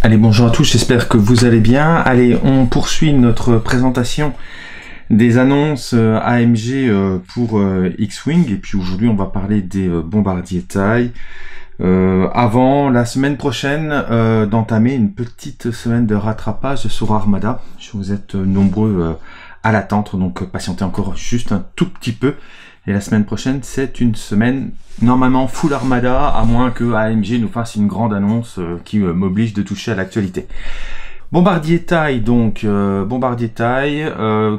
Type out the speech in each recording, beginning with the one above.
Allez, bonjour à tous, j'espère que vous allez bien. Allez, on poursuit notre présentation des annonces euh, AMG euh, pour euh, X-Wing. Et puis aujourd'hui, on va parler des bombardiers taille. avant la semaine prochaine d'entamer une petite semaine de rattrapage sur Armada. Je vous êtes nombreux à l'attendre donc patientez encore juste un tout petit peu. Et la semaine prochaine, c'est une semaine normalement full armada, à moins que AMG nous fasse une grande annonce euh, qui euh, m'oblige de toucher à l'actualité. Bombardier Taille, donc, euh, Bombardier Taille,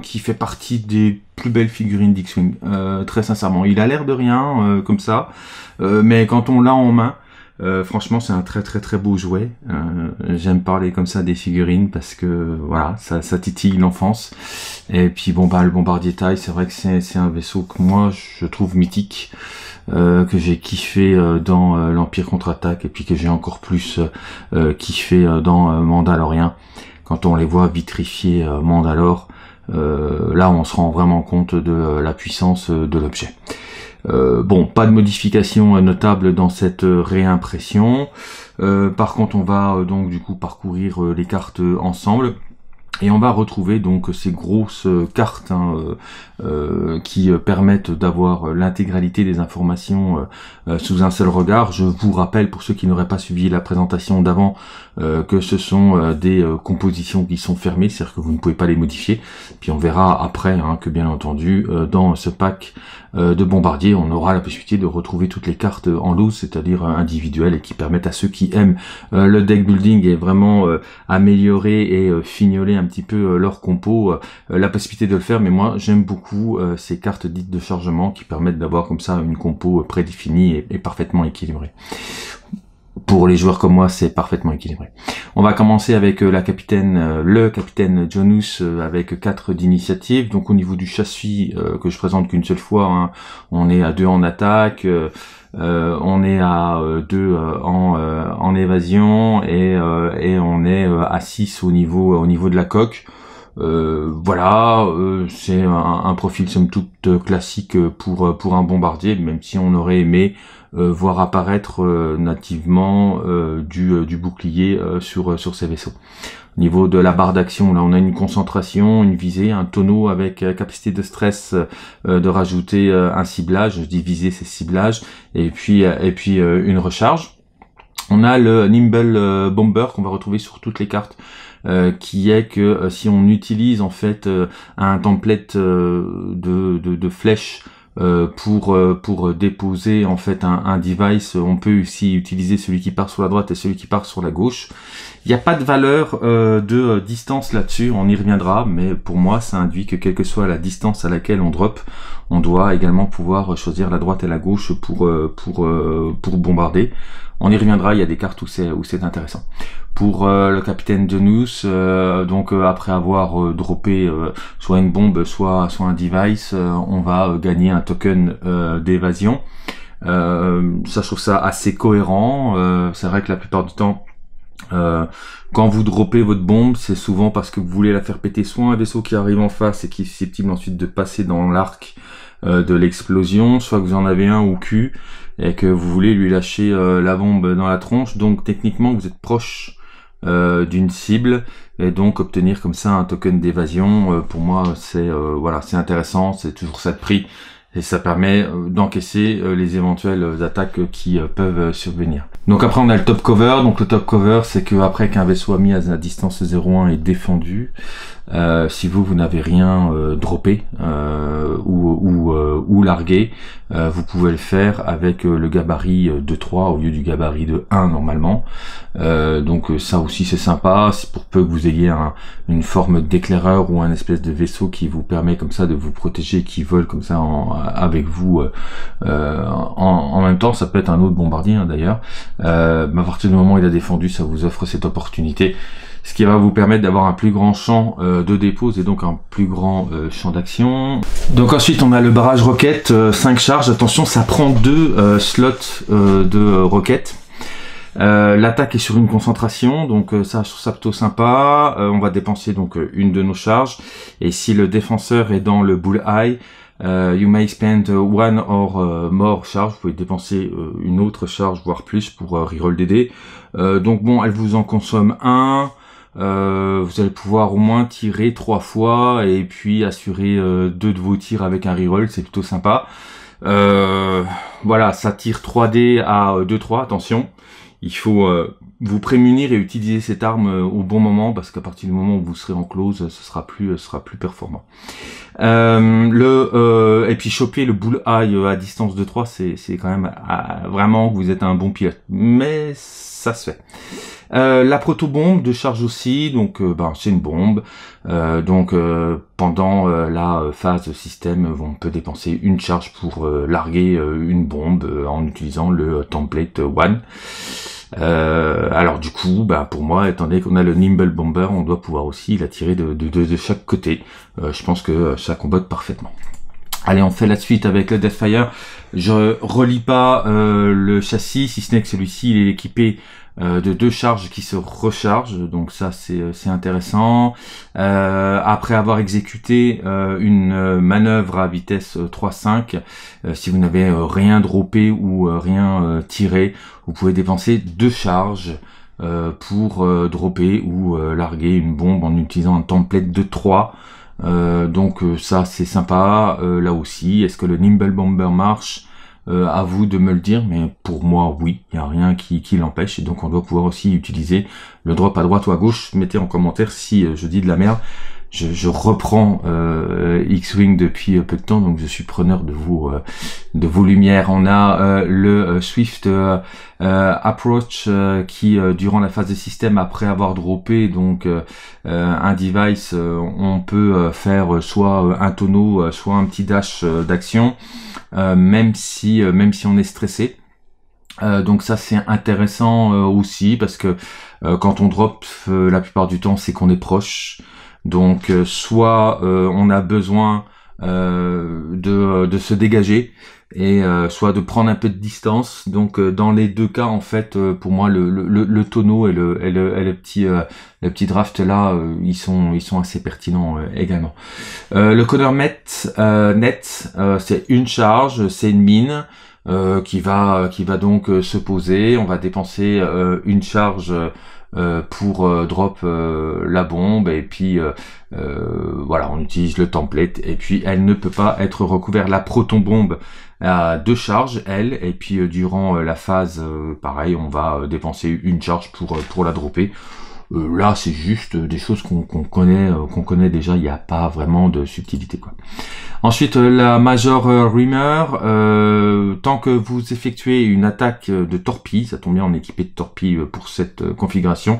qui fait partie des plus belles figurines d'X-Wing, très sincèrement. Il a l'air de rien, comme ça, mais quand on l'a en main, euh, franchement, c'est un très très très beau jouet. Euh, j'aime parler comme ça des figurines parce que voilà, ça, titille l'enfance. Et puis bon bah le bombardier taille, c'est vrai que c'est un vaisseau que moi je trouve mythique, euh, que j'ai kiffé dans l'Empire contre-attaque et puis que j'ai encore plus kiffé dans Mandalorian. Quand on les voit vitrifier Mandalore, là on se rend vraiment compte de la puissance de l'objet. Euh, bon, pas de modification euh, notable dans cette euh, réimpression. par contre, on va donc du coup parcourir les cartes ensemble. Et on va retrouver donc ces grosses cartes hein, qui permettent d'avoir l'intégralité des informations sous un seul regard. Je vous rappelle pour ceux qui n'auraient pas suivi la présentation d'avant que ce sont des compositions qui sont fermées, c'est-à-dire que vous ne pouvez pas les modifier. Puis on verra après hein, que bien entendu dans ce pack euh, de bombardier, on aura la possibilité de retrouver toutes les cartes euh, en loose, c'est-à-dire euh, individuelles, et qui permettent à ceux qui aiment le deck building et vraiment améliorer et fignoler un petit peu leur compo, la possibilité de le faire. Mais moi, j'aime beaucoup ces cartes dites de chargement qui permettent d'avoir comme ça une compo prédéfinie et, parfaitement équilibrée pour les joueurs comme moi, c'est parfaitement équilibré. On va commencer avec euh, la capitaine, euh, le capitaine Jonus euh, avec 4 d'initiative. Donc au niveau du châssis que je présente qu'une seule fois, hein, on est à 2 en attaque, on est à 2 en, évasion et, on est à 6 au niveau, au niveau de la coque. voilà, c'est un, profil somme toute classique pour, pour un bombardier, même si on aurait aimé euh, voir apparaître euh, nativement euh, du, du, bouclier sur, sur ces vaisseaux. Au niveau de la barre d'action, là on a une concentration, une visée, un tonneau avec capacité de stress de rajouter un ciblage, je dis visée ciblages et puis, et puis une recharge. On a le Nimble Bomber qu'on va retrouver sur toutes les cartes qui est que si on utilise en fait un template de, de, de flèches euh, pour, euh, pour déposer en fait un, un, device. On peut aussi utiliser celui qui part sur la droite et celui qui part sur la gauche. Il n'y a pas de valeur euh, de euh, distance là-dessus, on y reviendra, mais pour moi ça induit que quelle que soit la distance à laquelle on drop, on doit également pouvoir euh, choisir la droite et la gauche pour, pour, pour bombarder. On y reviendra, il y a des cartes où c'est où c'est intéressant. Pour le capitaine de donc après avoir droppé soit une bombe, soit soit un device, on va gagner un token d'évasion. ça, je trouve ça assez cohérent. c'est vrai que la plupart du temps, euh, quand vous dropez votre bombe, c'est souvent parce que vous voulez la faire péter soit un vaisseau qui arrive en face et qui est susceptible ensuite de passer dans l'arc euh, de l'explosion, soit que vous en avez un ou cul et que vous voulez lui lâcher euh, la bombe dans la tronche. Donc techniquement, vous êtes proche d'une cible et donc obtenir comme ça un token d'évasion. pour moi, c'est voilà, c'est intéressant, c'est toujours ça de prix et ça permet euh, d'encaisser euh, les éventuelles attaques qui euh, peuvent survenir. Donc après on a le top cover, donc le top cover c'est que après qu'un vaisseau a mis à la distance 0,1 est défendu, si vous vous n'avez rien droppé ou, ou, largué, vous pouvez le faire avec le gabarit de 3 au lieu du gabarit de 1 normalement. donc ça aussi c'est sympa, c'est pour peu que vous ayez une forme d'éclaireur ou un espèce de vaisseau qui vous permet comme ça de vous protéger, qui vole comme ça en, avec vous euh, euh, en, même temps, ça peut être un autre bombardier hein, d'ailleurs. Euh, à partir du moment où il a défendu, ça vous offre cette opportunité, ce qui va vous permettre d'avoir un plus grand champ euh, de dépose et donc un plus grand champ d'action. Donc ensuite, on a le barrage roquette, 5 charges. Attention, ça prend deux slots de roquette. Euh, l'attaque est sur une concentration, donc ça je trouve ça plutôt sympa. on va dépenser donc une de nos charges. Et si le défenseur est dans le bull eye. Euh, you may spend uh, one or uh, more charge. Vous pouvez dépenser uh, une autre charge, voire plus, pour reroll des dés. Euh, donc bon, elle vous en consomme un. Euh, vous allez pouvoir au moins tirer trois fois et puis assurer deux de vos tirs avec un reroll, c'est plutôt sympa. voilà, ça tire 3D à 2-3, attention. Il faut vous prémunir et utiliser cette arme euh, au bon moment parce qu'à partir du moment où vous serez en close, ce sera plus, euh, sera plus performant. Euh, le et puis choper le bull eye à distance de 3, c'est c'est quand même ah, vraiment que vous êtes un bon pilote. Mais ça se fait. Euh, la bombe de charge aussi, donc ben, c'est une bombe. donc pendant la phase système, on peut dépenser une charge pour larguer une bombe en utilisant le template one. Euh, alors du coup, bah, pour moi, étant donné qu'on a le Nimble Bomber, on doit pouvoir aussi l'attirer de, de, de, de, chaque côté. Euh, je pense que euh, ça combote parfaitement. Allez, on fait la suite avec le Deathfire. Je relis pas le châssis, si ce n'est que celui-ci il est équipé euh, de deux charges qui se rechargent, donc ça c'est euh, intéressant. Euh, après avoir exécuté une manœuvre à vitesse 3.5, si vous n'avez rien droppé ou rien tiré, vous pouvez dépenser deux charges pour dropper ou larguer une bombe en utilisant un template de 3. donc ça c'est sympa, là aussi. Est-ce que le Nimble Bomber marche euh, à vous de me le dire, mais pour moi, oui, il n'y a rien qui, qui l'empêche. Et donc, on doit pouvoir aussi utiliser le drop à droite ou à gauche. Mettez en commentaire si euh, je dis de la merde je, je reprends euh, X-Wing depuis euh, peu de temps, donc je suis preneur de vos, euh, de vos lumières. On a le Swift Approach qui, durant la phase de système, après avoir droppé donc un device, on peut faire soit un tonneau, soit un petit dash d'action, même si même si on est stressé. donc ça c'est intéressant aussi parce que quand on drop la plupart du temps c'est qu'on est proche donc euh, soit euh, on a besoin euh, de, de, se dégager, et soit de prendre un peu de distance. Donc dans les deux cas, en fait, pour moi, le, le, le, tonneau et le, le, petit draft là, ils sont ils sont assez pertinents également. le corner met, net, c'est une charge, c'est une mine. qui va qui va donc se poser. On va dépenser une charge euh, pour euh, drop euh, la bombe et puis voilà on utilise le template et puis elle ne peut pas être recouverte. La proton bombe à deux charges elle et puis durant la phase pareil on va dépenser une charge pour, pour la dropper. Euh, là, c'est juste des choses qu'on connaît, euh, qu'on connaît déjà. Il n'y a pas vraiment de subtilité, quoi. Ensuite, euh, la Major rumeur tant que vous effectuez une attaque de torpille, ça tombe bien, en est équipé de torpille pour cette configuration.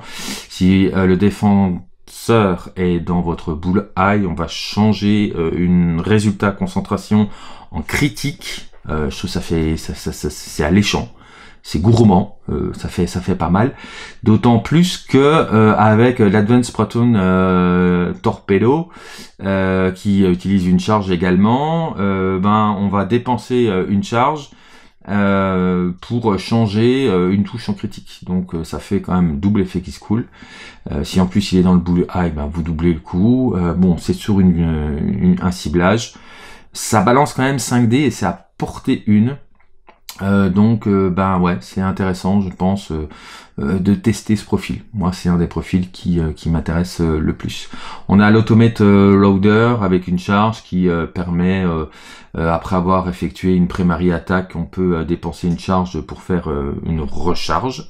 Si le défenseur est dans votre bull-eye, on va changer une résultat concentration en critique. je trouve ça fait, ça c'est alléchant c'est gourmand, euh, ça fait ça fait pas mal. D'autant plus que euh, avec l'Advanced Proton euh, Torpedo, qui utilise une charge également, ben on va dépenser une charge pour changer une touche en critique. Donc ça fait quand même double effet qui se coule. si en plus il est dans le boule high, ah, ben vous doublez le coup. bon, c'est sur une, un ciblage. Ça balance quand même 5D et ça a porté une. Euh, donc, ben ouais, c'est intéressant, je pense, euh, euh, de tester ce profil. Moi, c'est un des profils qui, euh, qui m'intéresse euh, le plus. On a l'automate loader avec une charge qui permet, après avoir effectué une primary Attaque, on peut dépenser une charge pour faire une recharge.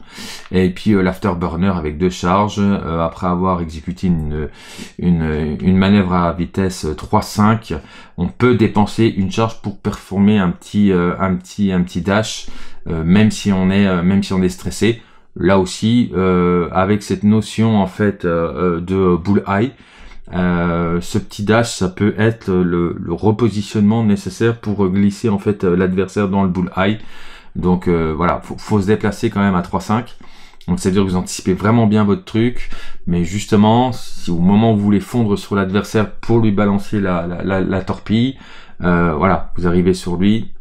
Et puis l'afterburner avec deux charges, après avoir exécuté une, une, manœuvre à vitesse 3-5, on peut dépenser une charge pour performer un petit, un petit, un petit dash, même si on est, même si on est stressé là aussi euh, avec cette notion en fait euh, euh, de bull eye ce petit dash ça peut être le, repositionnement nécessaire pour glisser en fait l'adversaire dans le bull eye donc voilà faut, faut, se déplacer quand même à 3-5 donc c'est à dire que vous anticipez vraiment bien votre truc mais justement si au moment où vous voulez fondre sur l'adversaire pour lui balancer la, la torpille voilà vous arrivez sur lui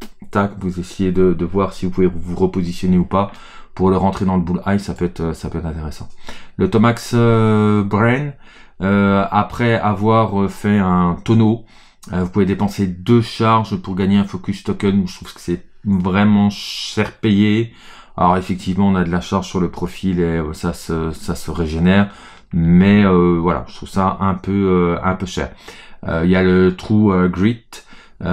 vous essayez de, voir si vous pouvez vous repositionner ou pas pour le rentrer dans le bullseye, ça peut euh, ça peut être intéressant. Le Tomax euh, Brain, euh, après avoir fait un tonneau, vous pouvez dépenser deux charges pour gagner un focus token. Je trouve que c'est vraiment cher payé. Alors effectivement, on a de la charge sur le profil et ça se, ça se régénère, mais voilà, je trouve ça un peu, un peu cher. Il y a le True Grit euh,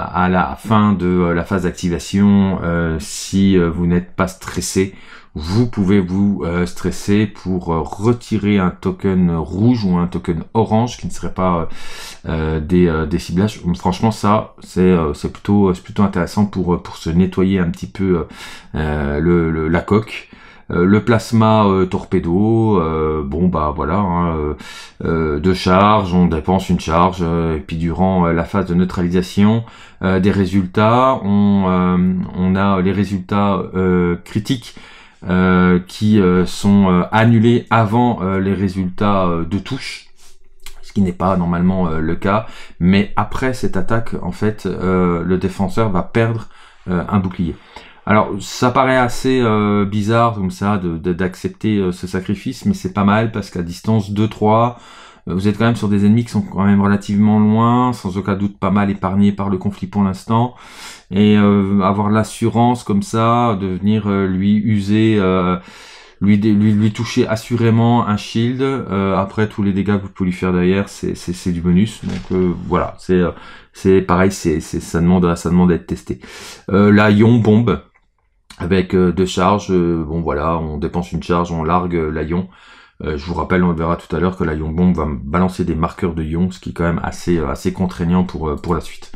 à la fin de euh, la phase d'activation, euh, si vous n'êtes pas stressé, vous pouvez vous stresser pour retirer un token rouge ou un token orange qui ne serait pas des, ciblages. Franchement, ça, c'est plutôt, plutôt intéressant pour, pour se nettoyer un petit peu le, la coque. Euh, le plasma euh, torpedo, euh, bon bah voilà, de hein, deux charges, on dépense une charge, et puis durant la phase de neutralisation des résultats, on, a les résultats critiques qui sont annulés avant les résultats de touche ce qui n'est pas normalement le cas mais après cette attaque en fait le défenseur va perdre un bouclier alors, ça paraît assez euh, bizarre comme ça d'accepter euh, ce sacrifice, mais c'est pas mal parce qu'à distance 2-3, euh, vous êtes quand même sur des ennemis qui sont quand même relativement loin, sans aucun doute pas mal épargnés par le conflit pour l'instant. Et avoir l'assurance comme ça de venir lui user... Lui, lui, toucher assurément un shield. après, tous les dégâts que vous pouvez lui faire derrière, c'est du bonus. Donc voilà, c'est c'est pareil, c'est ça demande ça demande d'être testé. Euh, la ion bombe, avec euh, deux charges. Euh, bon voilà, on dépense une charge, on largue euh, la yon. je vous rappelle, on verra tout à l'heure, que la ion bombe va balancer des marqueurs de ion, ce qui est quand même assez, assez contraignant pour, pour la suite.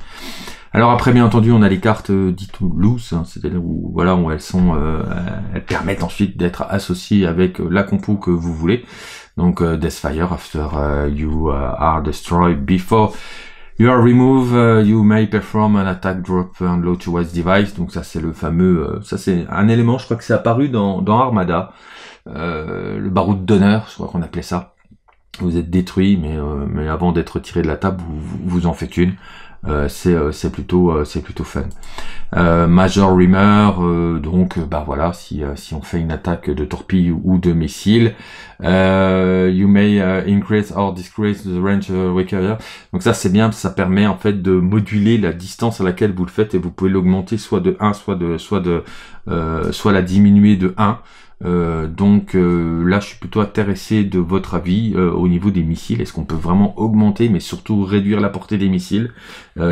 Alors après, bien entendu, on a les cartes dites loose, hein, c'est-à-dire où voilà, où elles sont, elles permettent ensuite d'être associées avec la compo que vous voulez. Donc euh, Deathfire, After You Are Destroyed, Before You are remove, uh, you may perform an attack drop and load to wise device. Donc ça c'est le fameux, euh, ça c'est un élément, je crois que c'est apparu dans, Armada, euh, le baroud d'honneur, je crois qu'on appelait ça. Vous êtes détruit, mais, euh, mais avant d'être tiré de la table, vous, vous en faites une. Euh, euh, c'est plutôt euh, c'est plutôt fun. Major Rimmer, donc bah voilà, si, si on fait une attaque de torpille ou de missile, you may increase or decrease the range of Donc ça c'est bien, ça permet en fait de moduler la distance à laquelle vous le faites et vous pouvez l'augmenter soit de 1, soit de soit de soit la diminuer de 1. Euh, donc euh, là, je suis plutôt intéressé de votre avis euh, au niveau des missiles. Est-ce qu'on peut vraiment augmenter, mais surtout réduire la portée des missiles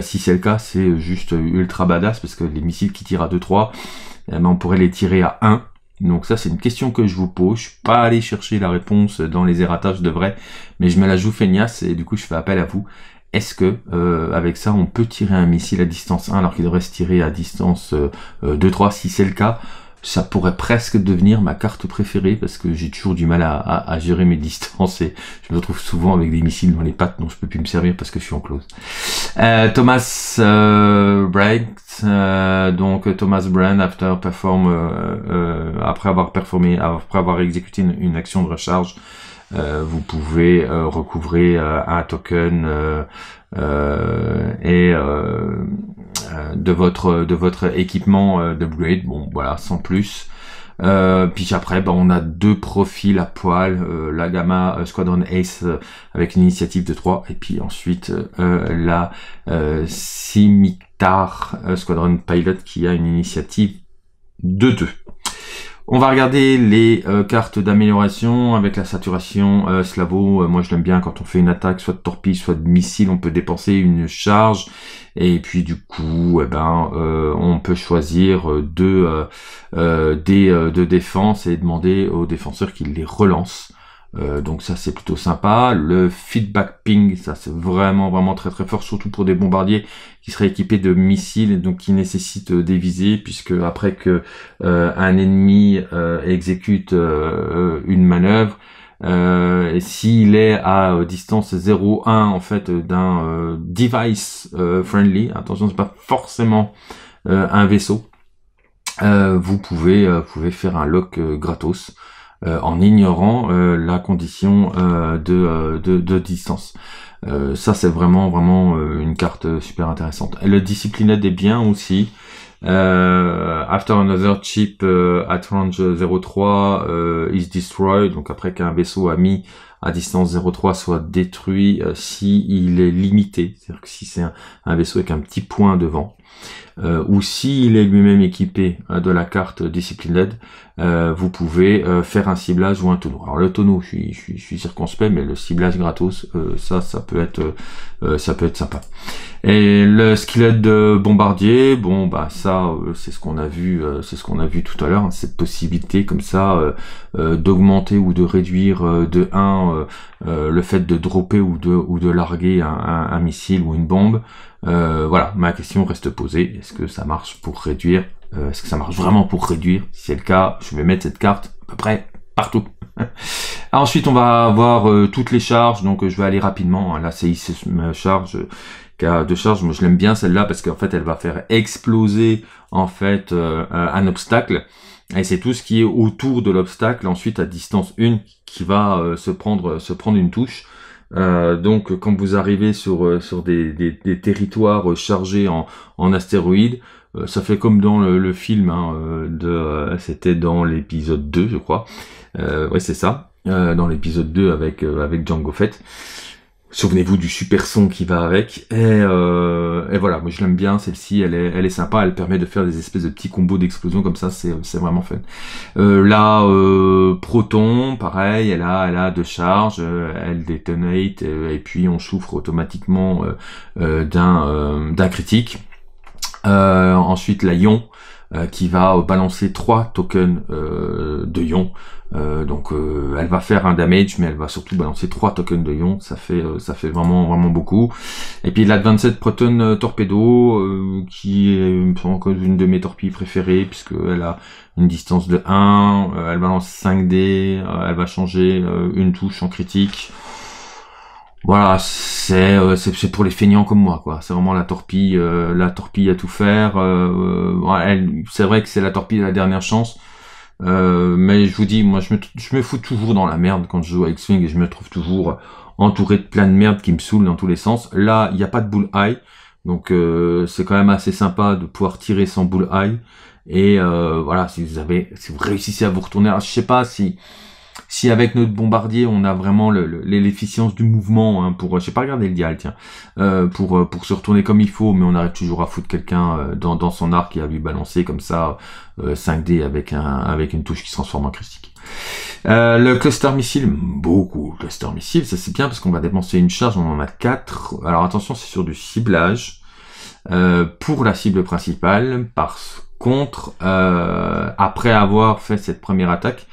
Si c'est le cas, c'est juste ultra badass, parce que les missiles qui tirent à 2-3, eh ben, on pourrait les tirer à 1. Donc ça, c'est une question que je vous pose. Je suis pas allé chercher la réponse dans les erratages de vrai mais je mets la joue feignasse et du coup, je fais appel à vous. Est-ce que avec ça on peut tirer un missile à distance 1 alors qu'il devrait se tirer à distance 2-3 si c'est le cas ça pourrait presque devenir ma carte préférée parce que j'ai toujours du mal à, gérer mes distances et je me retrouve souvent avec des missiles dans les pattes dont je peux plus me servir parce que je suis en close. Euh, Thomas euh, Bright, euh, donc Thomas Brand after perform, euh, après avoir performé, après avoir exécuté une, action de recharge, vous pouvez recouvrer un token et euh, de votre de votre équipement euh, d'upgrade. Bon, voilà, sans plus. Euh, puis après, bah, on a deux profils à poil, la Gamma Squadron Ace avec une initiative de 3, et puis ensuite la simitar Squadron Pilot qui a une initiative de 2. On va regarder les euh, cartes d'amélioration avec la saturation euh, Slavo. Euh, moi, je l'aime bien quand on fait une attaque, soit de torpille, soit de missile, on peut dépenser une charge. Et puis du coup, eh ben, on peut choisir deux, des, de défense et demander aux défenseurs qu'ils les relancent. Euh, donc ça c'est plutôt sympa. Le feedback ping, ça c'est vraiment vraiment très très fort, surtout pour des bombardiers qui seraient équipés de missiles, donc qui nécessitent euh, des visées, puisque après que euh, un ennemi euh, exécute une manœuvre, s'il est à distance 0,1 en fait d'un device friendly, attention c'est pas forcément un vaisseau, vous pouvez, pouvez faire un lock gratos. Euh, en ignorant euh, la condition euh, de, de, distance. ça c'est vraiment vraiment une carte super intéressante. le discipliné des biens aussi. after another chip at range 03 euh, is destroyed, donc après qu'un vaisseau a mis à distance 03 soit détruit si il est limité, c'est-à-dire que si c'est un, vaisseau avec un petit point devant, euh, ou s'il est lui-même équipé hein, de la carte Discipline LED, euh, vous pouvez euh, faire un ciblage ou un tonneau. Alors le tonneau, je suis, circonspect, mais le ciblage gratos, ça, ça peut être, ça peut être sympa. Et le skillet de bombardier, bon bah ça, c'est ce qu'on a vu, c'est ce qu'on a vu tout à l'heure, hein, cette possibilité comme ça d'augmenter ou de réduire de 1 le fait de dropper ou de, ou de larguer un missile ou une bombe. Euh, voilà, ma question reste posée. Est-ce que ça marche pour réduire euh, Est-ce que ça marche vraiment pour réduire Si c'est le cas, je vais mettre cette carte à peu près partout. Ensuite, on va avoir euh, toutes les charges. Donc, je vais aller rapidement. Là, hein. La ma charge de charge, moi je l'aime bien celle-là parce qu'en fait elle va faire exploser en fait un obstacle et c'est tout ce qui est autour de l'obstacle ensuite à distance 1 qui va se prendre se prendre une touche euh, donc quand vous arrivez sur, euh, sur des, des, territoires euh, chargés en, en astéroïdes, ça fait comme dans le, film, hein, de, c'était dans l'épisode 2 je crois, ouais c'est ça, dans l'épisode 2 avec, avec Django Fett. Souvenez-vous du super son qui va avec. Et, euh, et voilà, moi je l'aime bien celle-ci, elle est, elle est sympa, elle permet de faire des espèces de petits combos d'explosion comme ça, c'est vraiment fun. Euh, là, euh, Proton, pareil, elle a, elle a deux charges, euh, elle détonate, et, puis on souffre automatiquement d'un critique. ensuite, la Ion, euh, qui va balancer 3 tokens euh, de yon euh, donc euh, elle va faire un damage, mais elle va surtout balancer 3 tokens de yon Ça fait ça fait vraiment vraiment beaucoup. Et puis la 27 Proton Torpedo, qui est encore une de mes torpilles préférées, puisqu'elle a une distance de 1, elle balance 5D, elle va changer une touche en critique. Voilà, euh, c'est pour les feignants comme moi quoi c'est vraiment la torpille euh, la torpille à tout faire euh, c'est vrai que c'est la torpille de la dernière chance mais je vous dis moi je me je me fous toujours dans la merde quand je joue à X-Wing et je me trouve toujours entouré de plein de merde qui me saoule dans tous les sens là il n'y a pas de bull eye donc euh, c'est quand même assez sympa de pouvoir tirer sans bull eye. Et voilà, si vous avez, si vous réussissez à vous retourner, je sais pas si si avec notre bombardier on a vraiment l'efficience du mouvement hein, pour, je sais pas regarder le dial, tiens, euh, pour euh, pour se retourner comme il faut, mais on arrive toujours à foutre quelqu'un euh, dans, dans son arc et à lui balancer comme ça 5D avec un avec une touche qui se transforme en christique. le cluster missile, beaucoup cluster missile, ça c'est bien parce qu'on va dépenser une charge, on en a 4. Alors attention, c'est sur du ciblage pour la cible principale. Par contre, après avoir fait cette première attaque,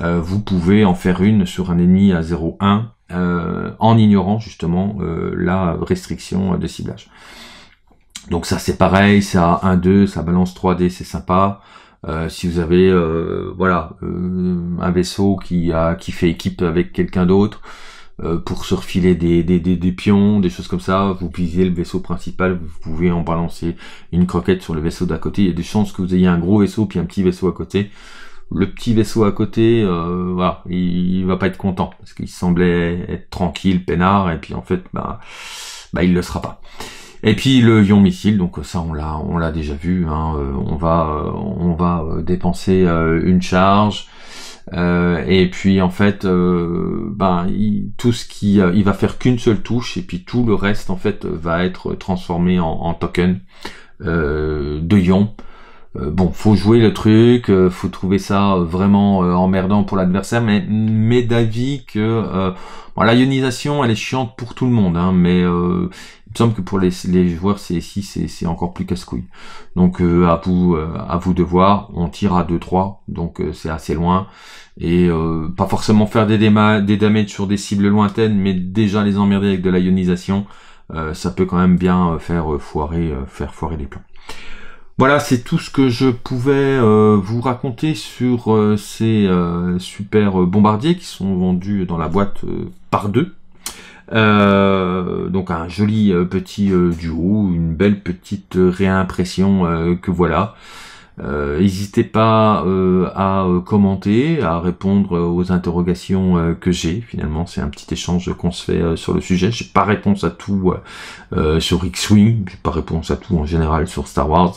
euh, vous pouvez en faire une sur un ennemi à 0-1 euh, en ignorant justement euh, la restriction de ciblage. Donc ça c'est pareil, ça a 1-2, ça balance 3D, c'est sympa. si vous avez voilà un vaisseau qui a qui fait équipe avec quelqu'un d'autre pour se refiler des, des, pions, des choses comme ça, vous pisez le vaisseau principal, vous pouvez en balancer une croquette sur le vaisseau d'à côté. Il y a des chances que vous ayez un gros vaisseau puis un petit vaisseau à côté le petit vaisseau à côté, euh, voilà, il, va pas être content parce qu'il semblait être tranquille, peinard, et puis en fait, bah, bah, il le sera pas. Et puis le ion missile, donc ça on l'a, on l'a déjà vu. Hein, euh, on va, euh, on va dépenser une charge. et puis en fait, euh, ben il, tout ce qui, il va faire qu'une seule touche et puis tout le reste en fait va être transformé en, token de ion euh, bon, faut jouer le truc, euh, faut trouver ça euh, vraiment emmerdant pour l'adversaire, mais, mais d'avis que bon, l'ionisation, elle est chiante pour tout le monde, hein, mais il me semble que pour les, les joueurs ici, c'est encore plus casse-couille. Donc à vous à vous de voir, on tire à 2-3, donc c'est assez loin, et pas forcément faire des, des damages sur des cibles lointaines, mais déjà les emmerder avec de l'ionisation, ionisation, ça peut quand même bien faire foirer, faire foirer les plans. Voilà, c'est tout ce que je pouvais euh, vous raconter sur euh, ces euh, super bombardiers qui sont vendus dans la boîte par deux. donc un joli petit duo, une belle petite réimpression que voilà. Euh, n'hésitez pas euh, à euh, commenter, à répondre aux interrogations que j'ai. Finalement, c'est un petit échange qu'on se fait sur le sujet. J'ai pas réponse à tout sur X-Wing, j'ai pas réponse à tout en général sur Star Wars.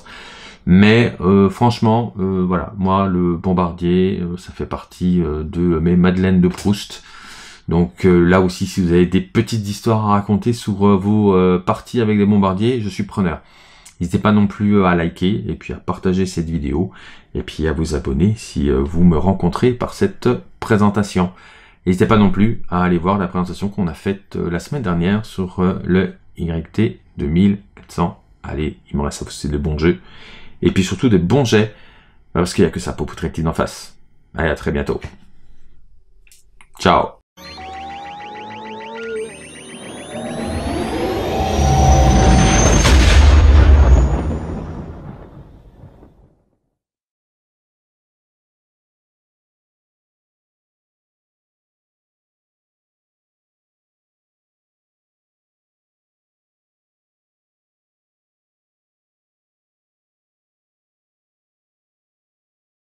Mais franchement, voilà, moi le bombardier, ça fait partie de mes Madeleines de Proust. Donc là aussi, si vous avez des petites histoires à raconter sur vos parties avec les bombardiers, je suis preneur. N'hésitez pas non plus euh, à liker et puis à partager cette vidéo et puis à vous abonner si euh, vous me rencontrez par cette présentation. N'hésitez pas non plus à aller voir la présentation qu'on a faite euh, la semaine dernière sur le YT 2400. Allez, il me reste à vous de bons jeux et puis surtout de bons jets parce qu'il n'y a que ça pour poutrer d'en face. Allez, à très bientôt. Ciao